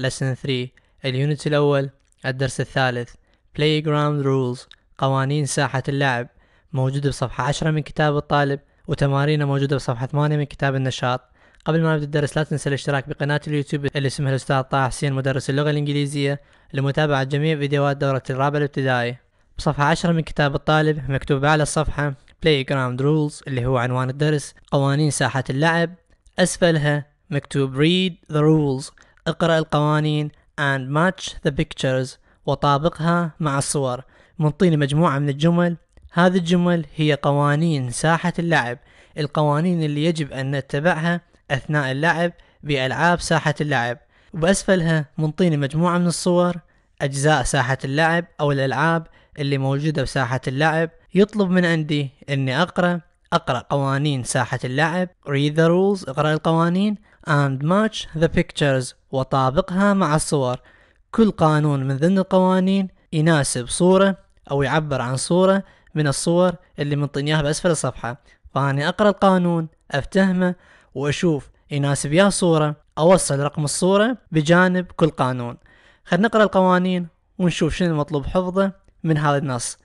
lesson 3 اليونت الأول الدرس الثالث playground rules قوانين ساحة اللعب موجودة بصفحة 10 من كتاب الطالب وتمارينه موجودة بصفحة 8 من كتاب النشاط قبل ما نبدأ الدرس لا تنسى الاشتراك بقناة اليوتيوب اللي اسمها الأستاذ طه حسين مدرس اللغة الإنجليزية لمتابعة جميع فيديوهات دورة الرابع الابتدائي بصفحة 10 من كتاب الطالب مكتوب على الصفحة Playground Rules اللي هو عنوان الدرس قوانين ساحة اللعب أسفلها مكتوب Read the Rules اقرأ القوانين and match the pictures وطابقها مع الصور منطيني مجموعة من الجمل هذه الجمل هي قوانين ساحة اللعب القوانين اللي يجب أن نتبعها أثناء اللعب بألعاب ساحة اللعب وبأسفلها منطيني مجموعة من الصور أجزاء ساحة اللعب أو الألعاب اللي موجودة بساحة اللعب يطلب من عندي أني أقرأ أقرأ قوانين ساحة اللعب read the rules اقرأ القوانين and match the pictures وطابقها مع الصور كل قانون من ضمن القوانين يناسب صورة أو يعبر عن صورة من الصور اللي منطينياها بأسفل الصفحة فأنا أقرأ القانون أفتهمه وأشوف يناسب يا صورة أوصل رقم الصورة بجانب كل قانون خلينا نقرأ القوانين ونشوف شنو المطلوب حفظه من هذا النص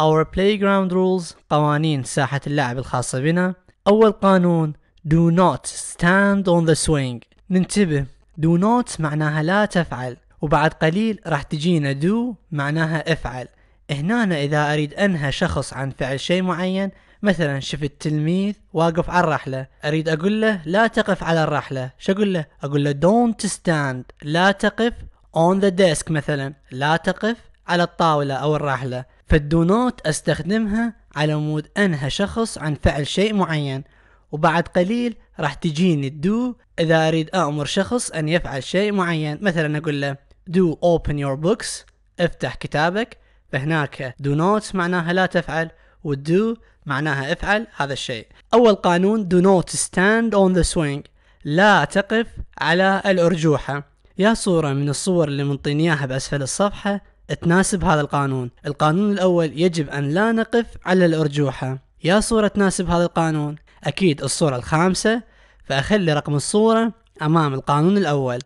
Our playground rules قوانين ساحة اللعب الخاصة بنا أول قانون Do not stand on the swing ننتبه دو نوت معناها لا تفعل وبعد قليل راح تجينا دو معناها افعل هنا إذا أريد أنهى شخص عن فعل شيء معين مثلا شفت تلميذ واقف على الرحلة أريد أقول له لا تقف على الرحلة شو أقول له أقول له don't stand لا تقف on the desk مثلا لا تقف على الطاولة أو الرحلة فالدو نوت أستخدمها على مود أنهى شخص عن فعل شيء معين وبعد قليل راح تجيني الدو اذا اريد امر شخص ان يفعل شيء معين مثلا اقول له do open your books افتح كتابك فهناك do not معناها لا تفعل والدو معناها افعل هذا الشيء اول قانون do not stand on the swing لا تقف على الأرجوحة يا صورة من الصور اللي منطيني اياها بأسفل الصفحة تناسب هذا القانون القانون الأول يجب أن لا نقف على الأرجوحة يا صورة تناسب هذا القانون أكيد الصورة الخامسة فأخلي رقم الصورة أمام القانون الأول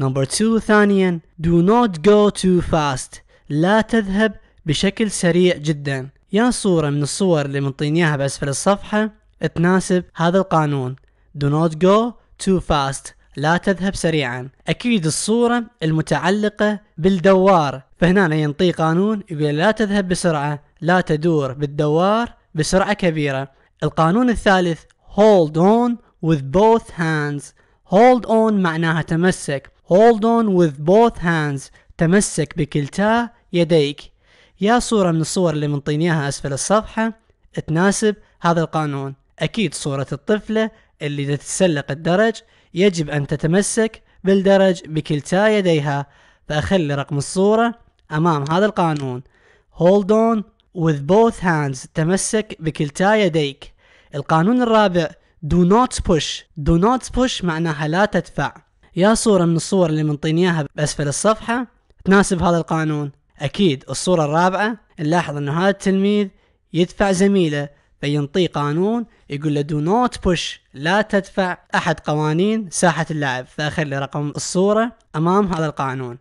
نمبر 2 ثانيا do not go too fast لا تذهب بشكل سريع جدا يا صورة من الصور اللي منطيني اياها بأسفل الصفحة تناسب هذا القانون do not go too fast لا تذهب سريعا أكيد الصورة المتعلقة بالدوار فهنا ينطي قانون يقول لا تذهب بسرعة لا تدور بالدوار بسرعة كبيرة القانون الثالث hold on with both hands hold on معناها تمسك hold on with both hands تمسك بكلتا يديك يا صورة من الصور اللي منطينيها أسفل الصفحة تناسب هذا القانون أكيد صورة الطفلة اللي تتسلق الدرج يجب أن تتمسك بالدرج بكلتا يديها فأخلي رقم الصورة أمام هذا القانون hold on with both hands تمسك بكلتا يديك القانون الرابع Do not push Do not push معناها لا تدفع يا صورة من الصور اللي منطيني اياها بأسفل الصفحة تناسب هذا القانون أكيد الصورة الرابعة نلاحظ أنه هذا التلميذ يدفع زميله فينطيه قانون يقول له دو نوت بوش لا تدفع أحد قوانين ساحة اللعب فأخلي رقم الصورة أمام هذا القانون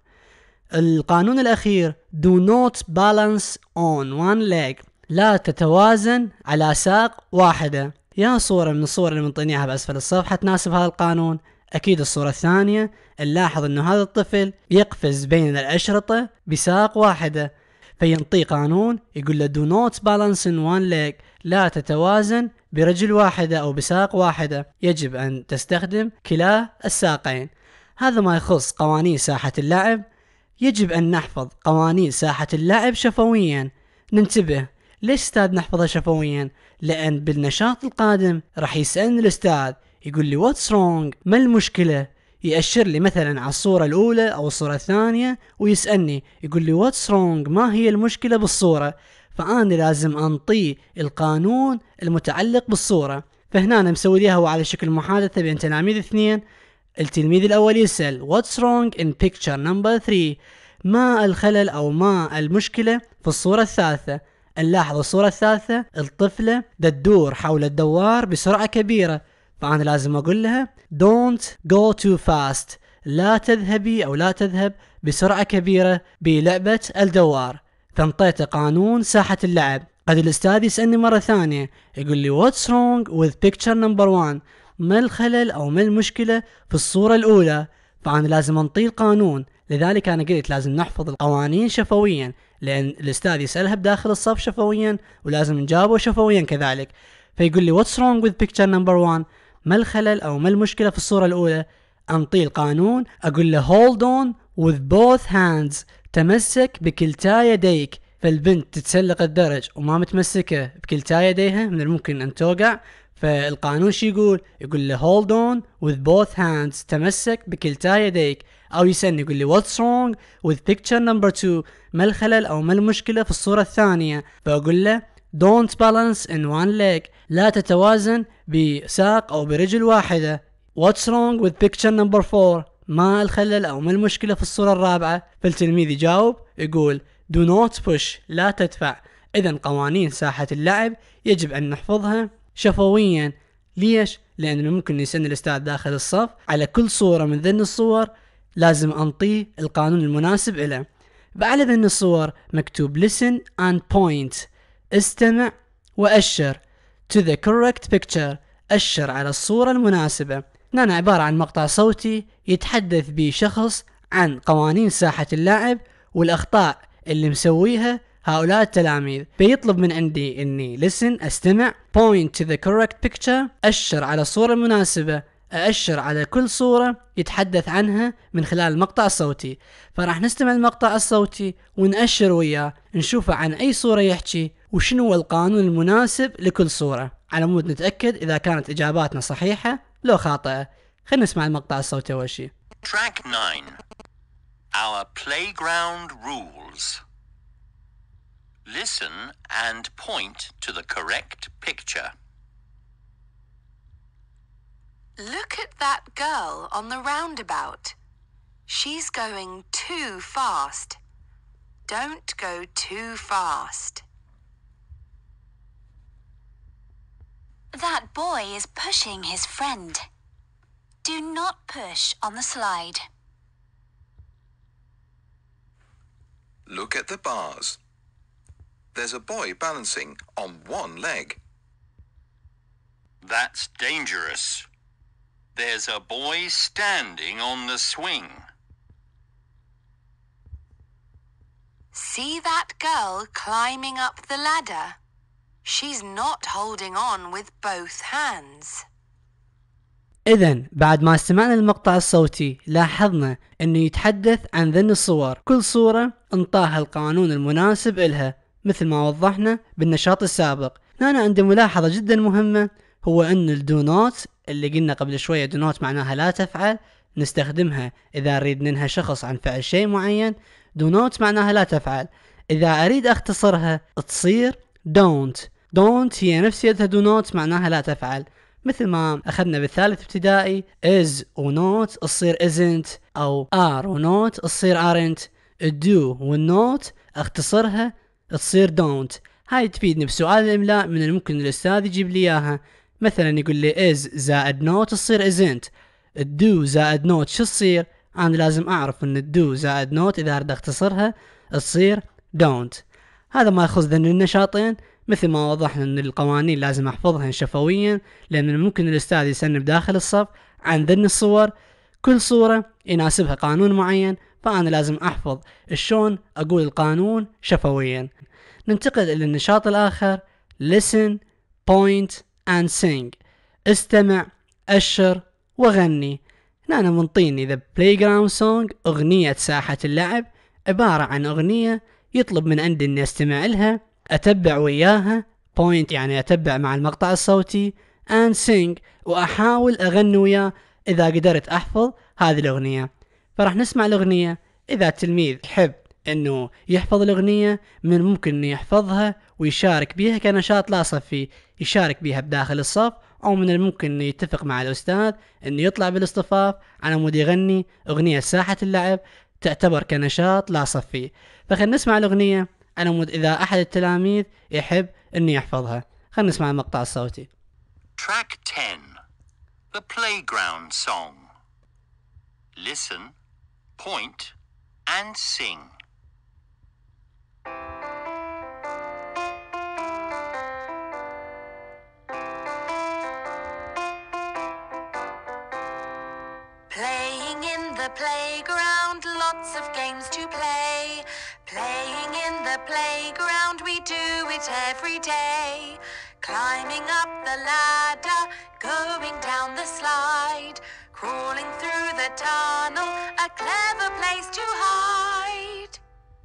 القانون الأخير دو نوت بالانس اون وان leg لا تتوازن على ساق واحدة يا صورة من الصور اللي منطينيها بأسفل الصفحة تناسب هذا القانون أكيد الصورة الثانية نلاحظ أنه هذا الطفل يقفز بين الأشرطة بساق واحدة فينطي قانون يقول له do not balance in one leg لا تتوازن برجل واحدة أو بساق واحدة يجب أن تستخدم كلا الساقين هذا ما يخص قوانين ساحة اللعب يجب أن نحفظ قوانين ساحة اللعب شفويا ننتبه ليش استاذ نحفظها شفويا لان بالنشاط القادم راح يسالني الاستاذ يقول لي واتس رونج ما المشكله يأشر لي مثلا على الصورة الأولى أو الصورة الثانية ويسألني يقول لي واتس رونج ما هي المشكلة بالصورة فأنا لازم أنطيه القانون المتعلق بالصورة فهنا أنا مسوي ليها على شكل محادثة بين تلاميذ اثنين التلميذ الأول يسأل واتس رونج ان بيكتشر نمبر 3 ما الخلل أو ما المشكلة في الصورة الثالثة نلاحظ الصورة الثالثة الطفلة تدور حول الدوار بسرعة كبيرة فأنا لازم أقول لها don't go too fast لا تذهبي أو لا تذهب بسرعة كبيرة بلعبة الدوار فانطيته قانون ساحة اللعب قد الأستاذ يسألني مرة ثانية يقول لي what's wrong with picture number one ما الخلل أو ما المشكلة في الصورة الأولى فأنا لازم أنطيه القانون لذلك أنا قلت لازم نحفظ القوانين شفويا لان الاستاذ يسالها بداخل الصف شفويا ولازم نجاوبه شفويا كذلك فيقول لي واتس رونج وذ بيكتشر نمبر 1 ما الخلل او ما المشكله في الصوره الاولى انطيه القانون اقول له هولد اون وذ بوث هاندز تمسك بكلتا يديك فالبنت تتسلق الدرج وما متمسكه بكلتا يديها من الممكن ان توقع فالقانون شو يقول؟ يقول له هولد اون وذ بوث هاندز تمسك بكلتا يديك او يسالني يقول لي واتس رونج وذ بيكتشر نمبر 2 ما الخلل او ما المشكله في الصوره الثانيه فاقول له don't balance in one leg لا تتوازن بساق او برجل واحده what's wrong with picture number 4 ما الخلل او ما المشكله في الصوره الرابعه فالتلميذ يجاوب يقول do not push لا تدفع اذا قوانين ساحه اللعب يجب ان نحفظها شفويا ليش لان ممكن يسن الاستاذ داخل الصف على كل صوره من ذن الصور لازم أنطيه القانون المناسب له بعد ان الصور مكتوب listen and point استمع وأشر to the correct picture أشر على الصورة المناسبة نانا نعم، عبارة عن مقطع صوتي يتحدث به شخص عن قوانين ساحة اللاعب والأخطاء اللي مسويها هؤلاء التلاميذ بيطلب من عندي اني listen استمع point to the correct picture أشر على الصورة المناسبة أأشر على كل صورة يتحدث عنها من خلال المقطع الصوتي فراح نستمع المقطع الصوتي ونأشر وياه نشوفه عن أي صورة يحكي وشنو هو القانون المناسب لكل صورة على مود نتأكد إذا كانت إجاباتنا صحيحة لو خاطئة خلينا نسمع المقطع الصوتي أول شيء Track 9 Our playground rules Listen and point to the correct picture Look at that girl on the roundabout. She's going too fast. Don't go too fast. That boy is pushing his friend. Do not push on the slide. Look at the bars. There's a boy balancing on one leg. That's dangerous. There's a boy standing on the swing. See that girl climbing up the ladder? She's not holding on with both hands. إذا بعد ما استمعنا المقطع الصوتي لاحظنا أنه يتحدث عن ذن الصور كل صورة انطاها القانون المناسب إلها مثل ما وضحنا بالنشاط السابق هنا عندي ملاحظة جدا مهمة هو أن الدونات اللي قلنا قبل شوية do not معناها لا تفعل نستخدمها إذا أريد ننهى شخص عن فعل شيء معين do not معناها لا تفعل إذا أريد أختصرها تصير don't don't هي نفسيتها not معناها لا تفعل مثل ما أخذنا بالثالث ابتدائي is و not تصير isn't أو are و not تصير aren't do و not اختصرها تصير don't هاي تفيدني بسؤال الإملاء من الممكن الأستاذ يجيب لي إياها مثلا يقول لي از زائد نوت تصير ازنت الدو زائد نوت شو تصير انا لازم اعرف ان الدو زائد نوت اذا اريد اختصرها تصير دونت هذا ما يخص ذن النشاطين مثل ما وضحنا ان القوانين لازم احفظها شفويا لان ممكن الاستاذ يسن بداخل الصف عن ذن الصور كل صورة يناسبها قانون معين فأنا لازم أحفظ شلون أقول القانون شفويا ننتقل إلى النشاط الآخر listen point and sing استمع أشر وغني هنا منطيني ذا بلاي جراوند سونج أغنية ساحة اللعب عبارة عن أغنية يطلب من عندي إني أستمع لها أتبع وياها بوينت يعني أتبع مع المقطع الصوتي and sing وأحاول أغني وياه إذا قدرت أحفظ هذه الأغنية فراح نسمع الأغنية إذا التلميذ يحب إنه يحفظ الأغنية من الممكن إنه يحفظها ويشارك بها كنشاط لاصق فيه يشارك بها بداخل الصف او من الممكن انه يتفق مع الاستاذ انه يطلع بالاصطفاف على مود يغني اغنيه ساحه اللعب تعتبر كنشاط لا صفي فخلينا نسمع الاغنيه على مود اذا احد التلاميذ يحب انه يحفظها خلينا نسمع المقطع الصوتي Track 10 The Playground Song Listen, point and sing every day. Climbing up the ladder, going down the slide, crawling through the tunnel, a clever place to hide.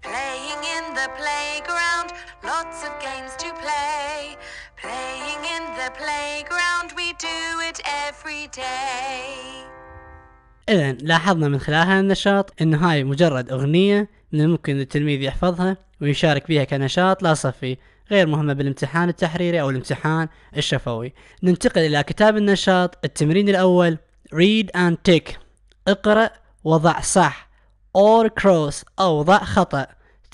Playing in the playground, lots of games to play. Playing in the playground, we do it every day. إذا لاحظنا من خلال هذا النشاط أن هاي مجرد أغنية من الممكن للتلميذ يحفظها ويشارك بها كنشاط لا صفي غير مهمة بالامتحان التحريري أو الامتحان الشفوي ننتقل إلى كتاب النشاط التمرين الأول read and tick اقرأ وضع صح or cross أو ضع خطأ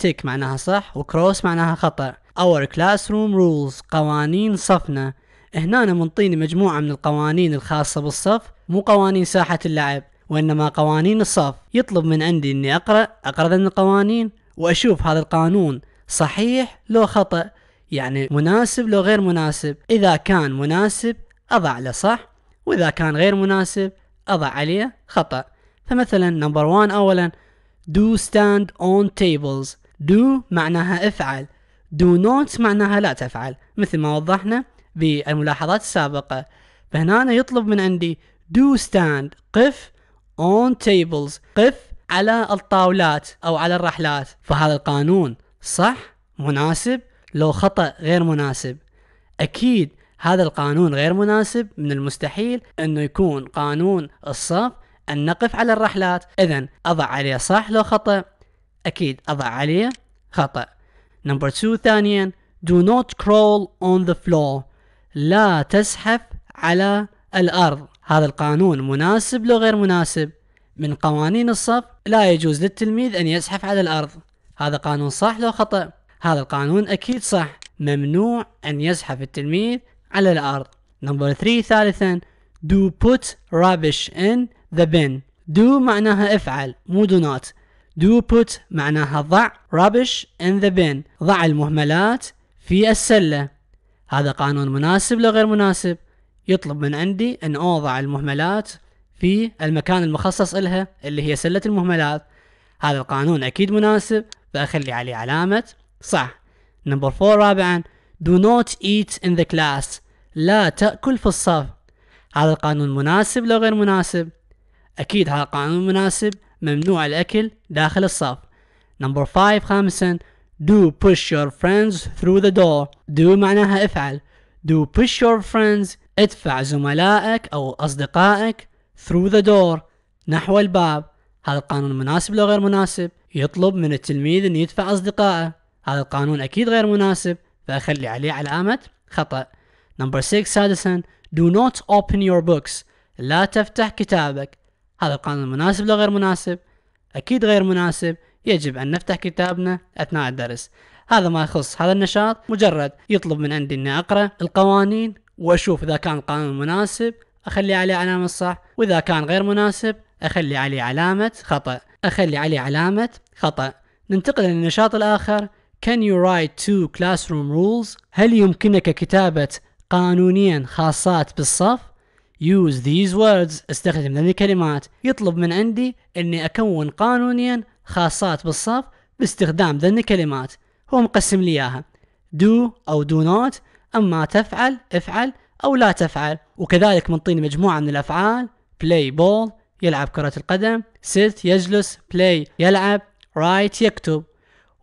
tick معناها صح وكروس معناها خطأ our classroom rules قوانين صفنا هنا منطيني مجموعة من القوانين الخاصة بالصف مو قوانين ساحة اللعب وإنما قوانين الصف يطلب من عندي أني أقرأ أقرأ ذن القوانين وأشوف هذا القانون صحيح لو خطأ يعني مناسب لو غير مناسب إذا كان مناسب أضع له صح وإذا كان غير مناسب أضع عليه خطأ فمثلا نمبر وان أولا do stand on tables do معناها افعل do not معناها لا تفعل مثل ما وضحنا بالملاحظات السابقة فهنا يطلب من عندي do stand قف on tables قف على الطاولات أو على الرحلات فهذا القانون صح مناسب لو خطأ غير مناسب أكيد هذا القانون غير مناسب من المستحيل أنه يكون قانون الصف أن نقف على الرحلات إذا أضع عليه صح لو خطأ أكيد أضع عليه خطأ نمبر 2 ثانيا do not crawl on the floor لا تزحف على الأرض هذا القانون مناسب لو غير مناسب من قوانين الصف لا يجوز للتلميذ أن يزحف على الأرض هذا قانون صح لو خطأ هذا القانون أكيد صح ممنوع أن يزحف التلميذ على الأرض نمبر 3 ثالثا do put rubbish in the bin do معناها افعل مو do not do put معناها ضع rubbish in the bin ضع المهملات في السلة هذا قانون مناسب لغير مناسب يطلب من عندي أن أوضع المهملات في المكان المخصص لها اللي هي سلة المهملات هذا القانون أكيد مناسب فأخلي عليه علامة صح نمبر فور رابعا do not eat in the class لا تأكل في الصف هذا القانون مناسب لو غير مناسب أكيد هذا القانون مناسب ممنوع الأكل داخل الصف نمبر فايف خامسا do push your friends through the door do معناها افعل do push your friends ادفع زملائك أو أصدقائك through the door نحو الباب هذا القانون مناسب لو غير مناسب يطلب من التلميذ أن يدفع أصدقائه هذا القانون أكيد غير مناسب فأخلي عليه علامة خطأ نمبر 6 سادسا do not open your books لا تفتح كتابك هذا القانون مناسب لو غير مناسب أكيد غير مناسب يجب أن نفتح كتابنا أثناء الدرس هذا ما يخص هذا النشاط مجرد يطلب من عندي أني أقرأ القوانين وأشوف إذا كان القانون مناسب أخلي عليه علامة صح وإذا كان غير مناسب أخلي عليه علامة خطأ أخلي عليه علامة خطأ ننتقل للنشاط الآخر Can you write two classroom rules? هل يمكنك كتابة قانونيا خاصات بالصف؟ Use these words استخدم هذه الكلمات يطلب من عندي اني اكون قانونيا خاصات بالصف باستخدام ذن الكلمات هو مقسم لي اياها do او do not اما تفعل افعل او لا تفعل وكذلك منطيني مجموعة من الافعال play ball يلعب كرة القدم sit يجلس play يلعب write يكتب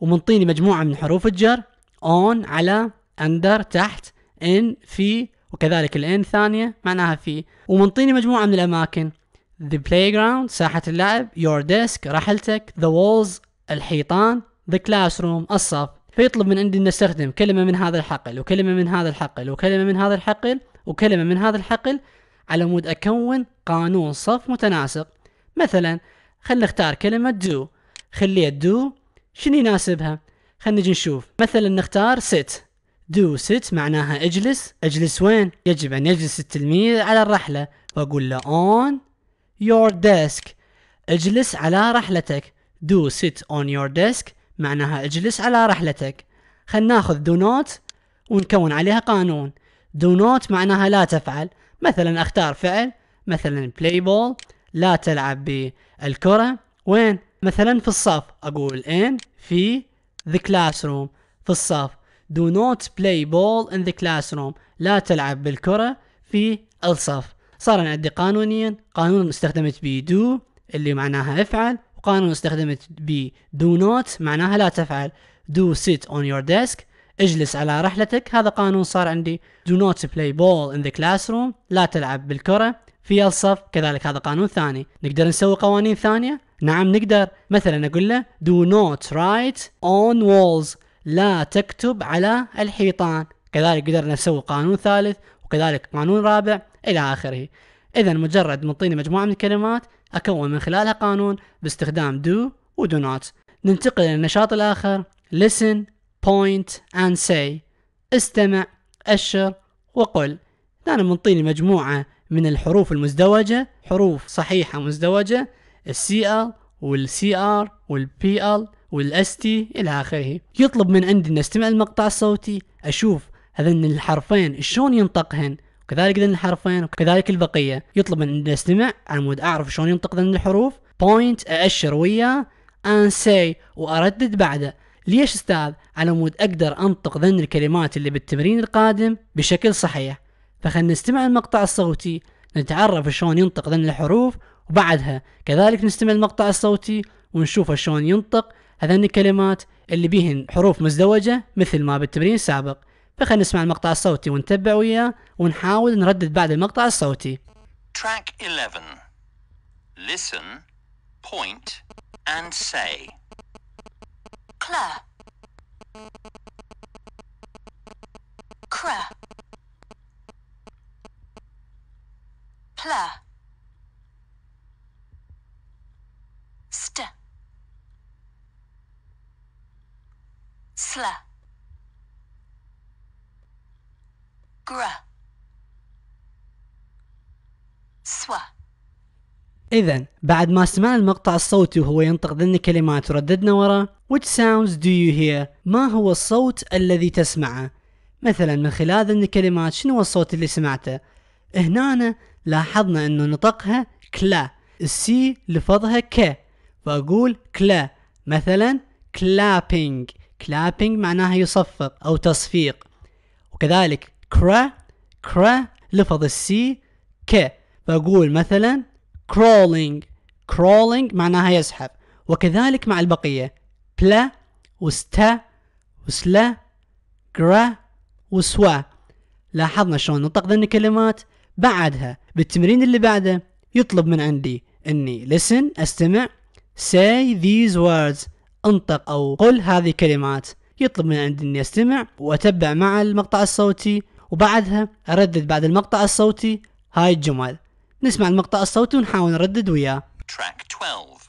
ومنطيني مجموعه من حروف الجر اون على اندر تحت ان في وكذلك الان ثانيه معناها في ومنطيني مجموعه من الاماكن the playground ساحه اللعب your desk رحلتك the walls الحيطان the classroom الصف فيطلب من عندي ان استخدم كلمه من هذا الحقل وكلمه من هذا الحقل وكلمه من هذا الحقل وكلمه من هذا الحقل على مود اكون قانون صف متناسق مثلا خلينا نختار كلمه do خليها do شنو يناسبها خلينا نجي نشوف مثلا نختار sit do sit معناها اجلس اجلس وين يجب ان يجلس التلميذ على الرحله واقول له on your desk اجلس على رحلتك do sit on your desk معناها اجلس على رحلتك خلينا ناخذ do not ونكون عليها قانون do not معناها لا تفعل مثلا اختار فعل مثلا play ball لا تلعب بالكرة وين مثلا في الصف اقول ان في ذا كلاس روم في الصف do not play ball in the classroom لا تلعب بالكرة في الصف صار أنا عندي قانونين قانون استخدمت بي do اللي معناها افعل وقانون استخدمت بي do not معناها لا تفعل do sit on your desk اجلس على رحلتك هذا قانون صار عندي do not play ball in the classroom لا تلعب بالكرة في الصف كذلك هذا قانون ثاني نقدر نسوي قوانين ثانية نعم نقدر مثلا أقول له do not write on walls لا تكتب على الحيطان كذلك قدرنا نسوي قانون ثالث وكذلك قانون رابع إلى آخره إذا مجرد منطيني مجموعة من الكلمات أكون من خلالها قانون باستخدام do و do not ننتقل إلى النشاط الآخر listen, point and say استمع أشر وقل أنا منطيني نعم، مجموعة من الحروف المزدوجة حروف صحيحة مزدوجة السي ال والسي ار والبي ال والاس تي الى اخره يطلب من عندي ان استمع المقطع الصوتي اشوف هذين الحرفين شلون ينطقهن وكذلك ذن الحرفين وكذلك البقيه يطلب من عندي استمع على مود اعرف شلون ينطق ذن الحروف بوينت ااشر وياه سي واردد بعده ليش استاذ على مود اقدر انطق ذن الكلمات اللي بالتمرين القادم بشكل صحيح فخلنا نستمع المقطع الصوتي نتعرف شلون ينطق ذن الحروف وبعدها كذلك نستمع المقطع الصوتي ونشوفه شلون ينطق هذين الكلمات اللي بيهن حروف مزدوجة مثل ما بالتمرين السابق فخلينا نسمع المقطع الصوتي ونتبع وياه ونحاول نردد بعد المقطع الصوتي Track 11 Listen, point and say Cla Cra Pla sla gra swa إذا بعد ما سمعنا المقطع الصوتي وهو ينطق ذن الكلمات ورددنا وراه which sounds do you hear؟ ما هو الصوت الذي تسمعه؟ مثلا من خلال ذن الكلمات شنو هو الصوت اللي سمعته؟ هنا لاحظنا انه نطقها كلا السي لفظها ك فاقول كلا مثلا clapping كلابينج معناها يصفق أو تصفيق وكذلك كرا كرا لفظ السي ك فأقول مثلا crawling crawling معناها يسحب وكذلك مع البقية بلا وستا وسلا جرا وسوا لاحظنا شلون نطق ذن الكلمات بعدها بالتمرين اللي بعده يطلب من عندي اني listen استمع say these words انطق او قل هذه الكلمات يطلب من عندي اني استمع واتبع مع المقطع الصوتي وبعدها اردد بعد المقطع الصوتي هاي الجمل نسمع المقطع الصوتي ونحاول نردد وياه Track 12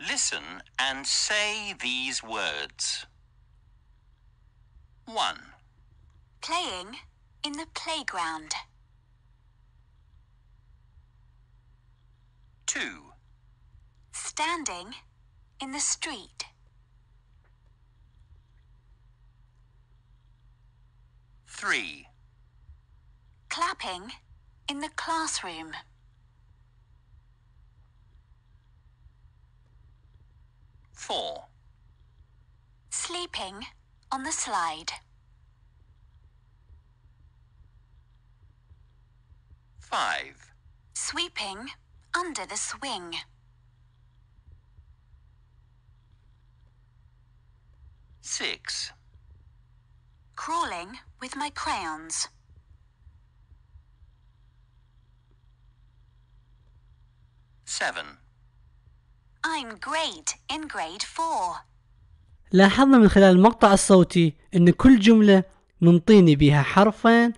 Listen and say these words 1 Playing in the playground 2 Standing in the street. Three. Clapping in the classroom. Four. Sleeping on the slide. Five. Sweeping under the swing. 6. Crawling with my crayons. Seven. I'm great in grade four. لاحظنا من خلال المقطع الصوتي أن كل جملة منطيني بها حرفين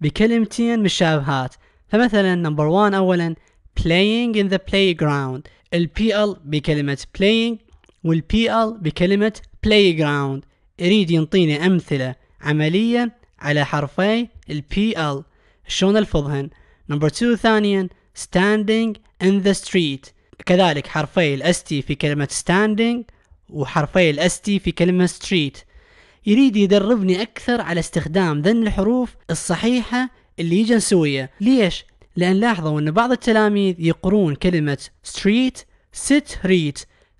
بكلمتين مشابهات فمثلا نمبر 1 أولا playing in the playground ال PL بكلمة playing وال PL بكلمة بلاي جراوند يريد ينطيني أمثلة عمليا على حرفي ال PL شلون ألفظهن نمبر 2 ثانيا standing in the street كذلك حرفي ال تي في كلمة standing وحرفي ال تي في كلمة street يريد يدربني أكثر على استخدام ذن الحروف الصحيحة اللي يجي نسويها ليش؟ لأن لاحظوا أن بعض التلاميذ يقرون كلمة street ست ريت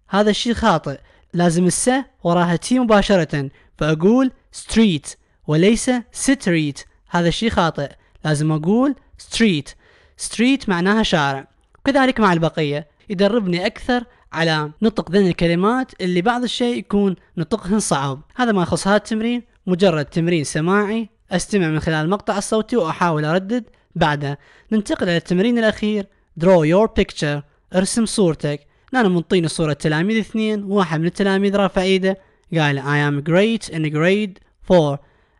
هذا الشيء خاطئ لازم الس وراها تي مباشرة فأقول ستريت وليس ستريت هذا الشيء خاطئ لازم أقول ستريت ستريت معناها شارع وكذلك مع البقية يدربني أكثر على نطق ذن الكلمات اللي بعض الشيء يكون نطقهن صعب هذا ما يخص هذا التمرين مجرد تمرين سماعي أستمع من خلال المقطع الصوتي وأحاول أردد بعده ننتقل إلى التمرين الأخير draw your picture ارسم صورتك لأنه منطيني صورة تلاميذ اثنين واحد من التلاميذ رافع ايده قال I am great in grade 4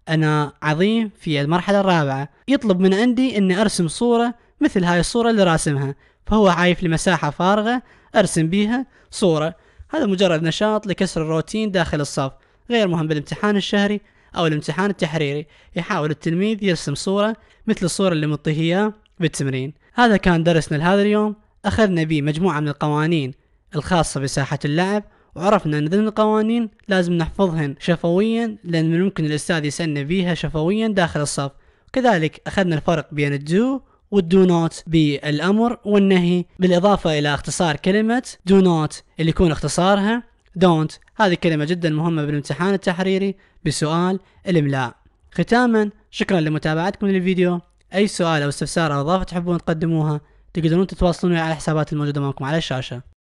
أنا عظيم في المرحلة الرابعة يطلب من عندي أني أرسم صورة مثل هاي الصورة اللي راسمها فهو عايف لي مساحة فارغة أرسم بيها صورة هذا مجرد نشاط لكسر الروتين داخل الصف غير مهم بالامتحان الشهري أو الامتحان التحريري يحاول التلميذ يرسم صورة مثل الصورة اللي منطيه إياه بالتمرين هذا كان درسنا لهذا اليوم أخذنا به مجموعة من القوانين الخاصة بساحة اللعب وعرفنا ان ضمن القوانين لازم نحفظهن شفويا لان من الممكن الاستاذ يسألنا بيها شفويا داخل الصف كذلك اخذنا الفرق بين الدو والدو نوت بالامر والنهي بالاضافه الى اختصار كلمه دو نوت اللي يكون اختصارها دونت هذه كلمه جدا مهمه بالامتحان التحريري بسؤال الاملاء ختاما شكرا لمتابعتكم للفيديو اي سؤال او استفسار او اضافه تحبون تقدموها تقدرون تتواصلون على الحسابات الموجوده معكم على الشاشه